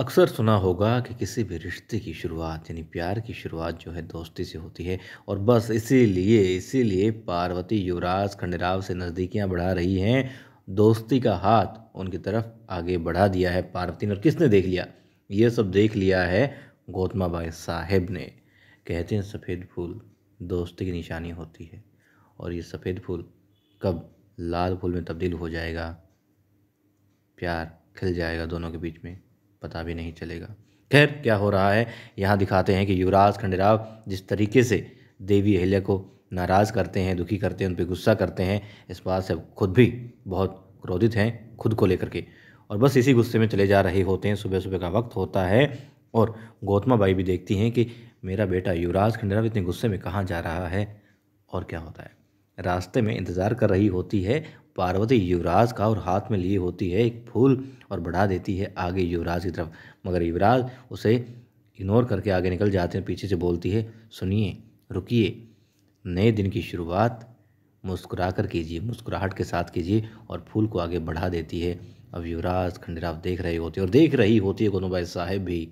अक्सर सुना होगा कि किसी भी रिश्ते की शुरुआत यानी प्यार की शुरुआत जो है दोस्ती से होती है और बस इसीलिए इसीलिए पार्वती युवराज खंडराव से नज़दीकियां बढ़ा रही हैं दोस्ती का हाथ उनकी तरफ आगे बढ़ा दिया है पार्वती ने और किसने देख लिया ये सब देख लिया है गौतमाबाई साहेब ने कहते हैं सफ़ेद फूल दोस्ती की निशानी होती है और ये सफ़ेद फूल कब लाल फूल में तब्दील हो जाएगा प्यार खिल जाएगा दोनों के बीच में पता भी नहीं चलेगा खैर क्या हो रहा है यहाँ दिखाते हैं कि युवराज खंडेराव जिस तरीके से देवी अहिल्या को नाराज़ करते हैं दुखी करते हैं उन पर गुस्सा करते हैं इस बात से खुद भी बहुत क्रोधित हैं खुद को लेकर के और बस इसी गुस्से में चले जा रहे होते हैं सुबह सुबह का वक्त होता है और गौतमा बाई भी देखती हैं कि मेरा बेटा युवराज खंडेराव इतने गुस्से में कहाँ जा रहा है और क्या होता है रास्ते में इंतज़ार कर रही होती है पार्वती युवराज का और हाथ में लिए होती है एक फूल और बढ़ा देती है आगे युवराज की तरफ मगर युवराज उसे इग्नोर करके आगे निकल जाते हैं पीछे से बोलती है सुनिए रुकिए नए दिन की शुरुआत मुस्कुरा कर कीजिए मुस्कुराहट के साथ कीजिए और फूल को आगे बढ़ा देती है अब युवराज खंडराव देख रहे होते और देख रही होती है भाई साहेब भी